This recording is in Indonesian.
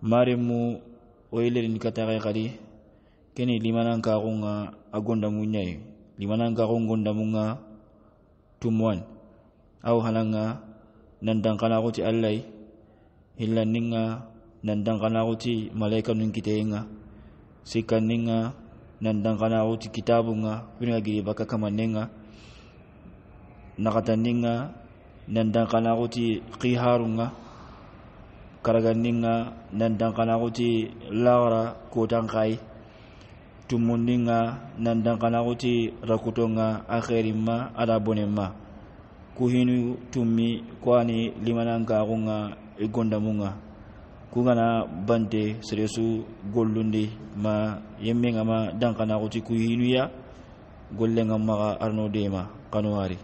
maremu oyilerin kataxe xadi kene limanankaxunga a gondangunɲaye limanankaxun gondamunga tumuwan aw hananga nandanxanaxuti allayi hillanninga nandanxanaxuti malaika nun kiteyinga sikkanninga nandanxanaxuti kitabunga winga giri ninga kamannenga naxatanninga nandanxanaxuti xiharunga karaganinga nan dankanaxuti lara kotan kai tumundinga nan dankanaxuti rakutonga akherima xerinma ada bonenma ku hinu tummi ko ani limanankaxunga i gondamunga seresu golundi ma yemenga ma dankanaxuti ku hinuya gollenga maxa arno dema kanuwari